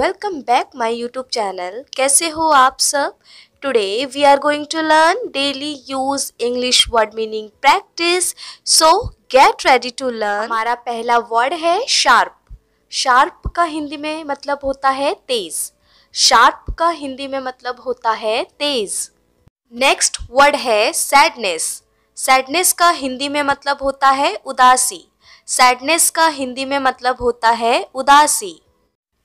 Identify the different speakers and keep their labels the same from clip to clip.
Speaker 1: welcome back my YouTube channel कैसे हो आप सब today we are going to learn daily use English word meaning practice so get ready to learn हमारा पहला word है sharp sharp का हिंदी में मतलब होता है तेज शार्प का हिंदी में मतलब होता है तेज नेक्स्ट वर्ड है सैडनेस सैडनेस का हिंदी में मतलब होता है उदासी सैडनेस का हिंदी में मतलब होता है उदासी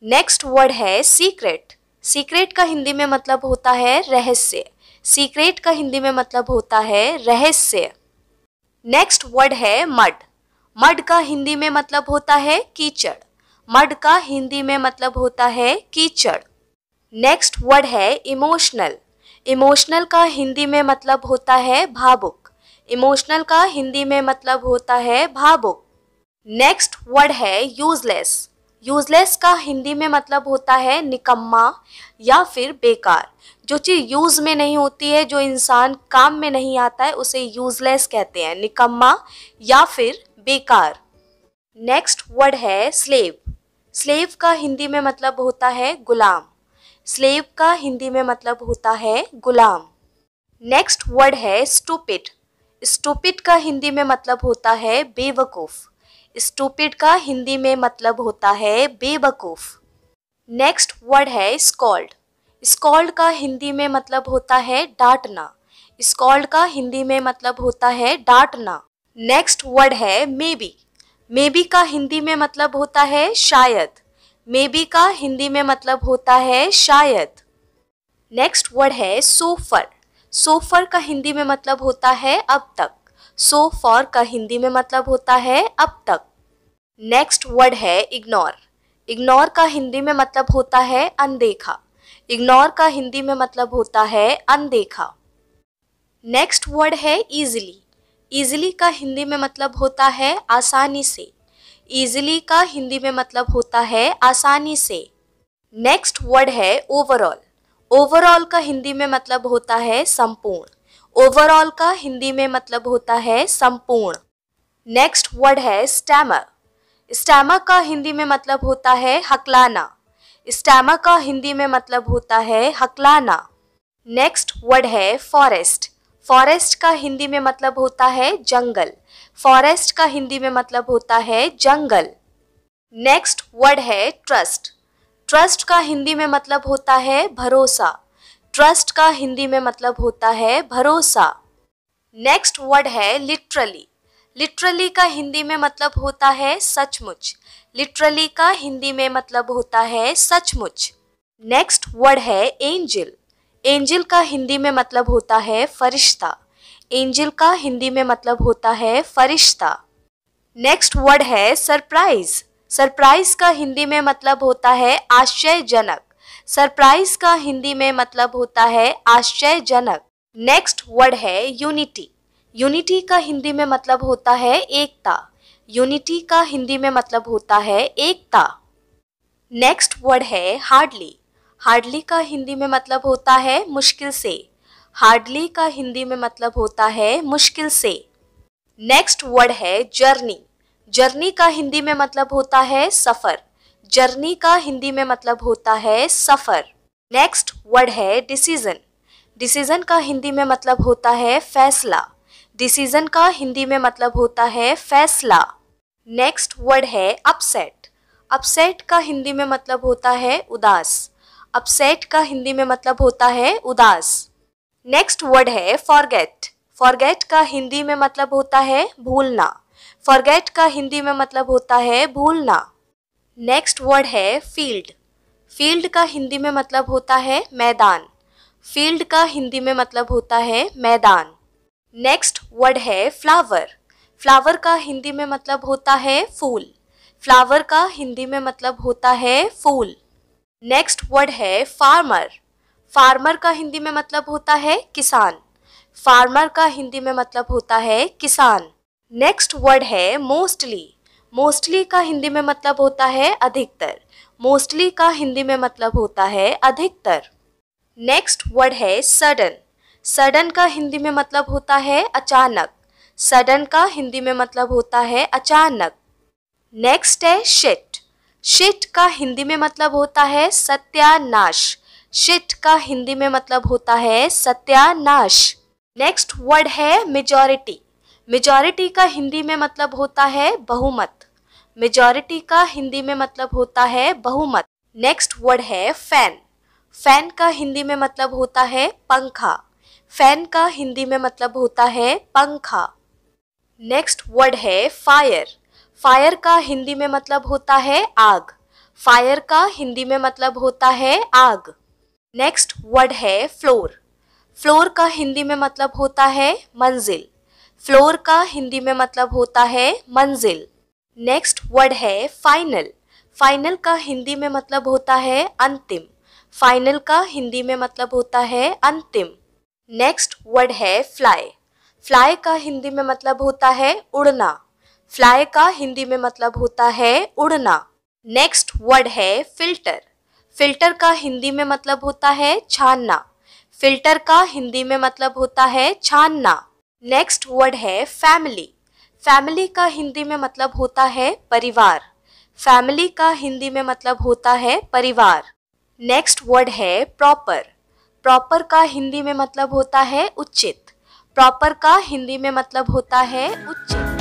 Speaker 1: नेक्स्ट वर्ड है सीक्रेट सीक्रेट का हिंदी में मतलब होता है रहस्य सीक्रेट का हिंदी में मतलब होता है रहस्य नेक्स्ट वर्ड है मड मड का हिंदी में मतलब होता है कीचड़ मड का हिंदी में मतलब होता है कीचड़ नेक्स्ट वर्ड है इमोशनल इमोशनल का हिंदी में मतलब होता है भावुक इमोशनल का हिंदी में मतलब होता है भावुक नेक्स्ट वर्ड है यूजलेस यूजलेस का हिंदी में मतलब होता है निकम्मा या फिर बेकार जो चीज़ यूज़ में नहीं होती है जो इंसान काम में नहीं आता है उसे यूजलेस कहते हैं निकम्मा या फिर बेकार नेक्स्ट वर्ड है स्लेव स्लेव का हिंदी में मतलब होता है गुलाम स्लेव का हिंदी में मतलब होता है गुलाम नेक्स्ट वर्ड है स्टूपिट स्टूपिट का हिंदी में मतलब होता है बेवकूफ़ स्टूपिड का हिंदी में मतलब होता है बेवकूफ़ नेक्स्ट वर्ड है स्कॉल्ड स्कॉल्ड का हिंदी में मतलब होता है डांटना स्कॉल्ड का हिंदी में मतलब होता है डांटना नेक्स्ट वर्ड है मेबी मेबी का हिंदी में मतलब होता है शायद मेबी का हिंदी में मतलब होता है शायद नेक्स्ट वर्ड है सोफर सोफर का हिंदी में मतलब होता है अब तक सो so फॉर का हिंदी में मतलब होता है अब तक नेक्स्ट वर्ड है इग्नोर इग्नोर का हिंदी में मतलब होता है अनदेखा इग्नोर का हिंदी में मतलब होता है अनदेखा नेक्स्ट वर्ड है ईजिली ईजिली का हिंदी में मतलब होता है आसानी से ईजिली का हिंदी में मतलब होता है आसानी से नेक्स्ट वर्ड है ओवरऑल ओवरऑल का हिंदी में मतलब होता है संपूर्ण ओवरऑल का हिंदी में मतलब होता है संपूर्ण नेक्स्ट वर्ड है स्टैमर स्टैमर का हिंदी में मतलब होता है हकलाना स्टैमर का हिंदी में मतलब होता है हकलाना नेक्स्ट वर्ड है फॉरेस्ट फॉरेस्ट का हिंदी में मतलब होता है जंगल फॉरेस्ट का हिंदी में मतलब होता है जंगल नेक्स्ट वर्ड है ट्रस्ट ट्रस्ट का हिंदी में मतलब होता है भरोसा ट्रस्ट का हिंदी में मतलब होता है भरोसा नेक्स्ट वर्ड है लिटरली लिटरली का हिंदी में मतलब होता है सचमुच लिटरली का हिंदी में मतलब होता है सचमुच नेक्स्ट वर्ड है एंजिल एंजिल का हिंदी में मतलब होता है फरिश्ता एंजिल का हिंदी में मतलब होता है फरिश्ता नेक्स्ट वर्ड है सरप्राइज सरप्राइज का हिंदी में मतलब होता है आश्चर्यजनक सरप्राइज का हिंदी में मतलब होता है आश्चर्यजनक नेक्स्ट वर्ड है यूनिटी यूनिटी का हिंदी में मतलब होता है एकता यूनिटी का हिंदी में मतलब होता है एकता नेक्स्ट वर्ड है हार्डली हार्डली का हिंदी में मतलब होता है मुश्किल से हार्डली का हिंदी में मतलब होता है मुश्किल से नेक्स्ट वर्ड है जर्नी जर्नी का हिंदी में मतलब होता है सफ़र जर्नी का हिंदी में मतलब होता है सफ़र नेक्स्ट वर्ड है डिसीज़न डिसीज़न का हिंदी में मतलब होता है फैसला डिसीज़न का हिंदी में मतलब होता है फैसला नेक्स्ट वर्ड है अपसेट अपसेट का हिंदी में मतलब होता है उदास अपसेट का हिंदी में मतलब होता है उदास नेक्स्ट वर्ड है फॉरगेट फॉरगेट का हिंदी में मतलब होता है भूलना फॉरगेट का हिंदी में मतलब होता है भूलना नेक्स्ट वर्ड है फील्ड फील्ड का हिंदी में मतलब होता है मैदान फील्ड का हिंदी में मतलब होता है मैदान नेक्स्ट वर्ड है फ्लावर फ्लावर का हिंदी में मतलब होता है फूल फ्लावर का हिंदी में मतलब होता है फूल नेक्स्ट वर्ड है फार्मर फार्मर का हिंदी में मतलब होता है किसान फार्मर का हिंदी में मतलब होता है किसान नेक्स्ट वर्ड है मोस्टली मोस्टली का हिंदी में मतलब होता है अधिकतर मोस्टली का हिंदी में मतलब होता है अधिकतर नेक्स्ट वर्ड है सडन सडन का हिंदी में मतलब होता है अचानक सडन का हिंदी में मतलब होता है अचानक नेक्स्ट है शिट शिट का हिंदी में मतलब होता है सत्यानाश शिट का हिंदी में मतलब होता है सत्यानाश नेक्स्ट वर्ड है मेजॉरिटी मेजॉरिटी का हिंदी में मतलब होता है बहुमत मेजॉरिटी का हिंदी में मतलब होता है बहुमत नेक्स्ट वर्ड है फैन फैन का हिंदी में मतलब होता है पंखा फैन का हिंदी में मतलब होता है पंखा नेक्स्ट वर्ड है फायर फायर का हिंदी में मतलब होता है आग फायर का हिंदी में मतलब होता है आग नेक्स्ट वर्ड है फ्लोर फ्लोर का हिंदी में मतलब होता है मंजिल फ्लोर का हिंदी में मतलब होता है मंजिल नेक्स्ट वर्ड है फाइनल फाइनल का हिंदी में मतलब होता है अंतिम फाइनल का हिंदी में मतलब होता है अंतिम नेक्स्ट वर्ड है फ्लाई फ्लाई का हिंदी में मतलब होता है उड़ना फ्लाई का हिंदी में मतलब होता है उड़ना नेक्स्ट वर्ड है फिल्टर फिल्टर का हिंदी में मतलब होता है छानना फिल्टर का हिंदी में मतलब होता है छानना नेक्स्ट वर्ड है फैमिली फैमिली का हिंदी में मतलब होता है परिवार फैमिली का हिंदी में मतलब होता है परिवार नेक्स्ट वर्ड है प्रॉपर प्रॉपर का हिंदी में मतलब होता है उचित प्रॉपर का हिंदी में मतलब होता है उचित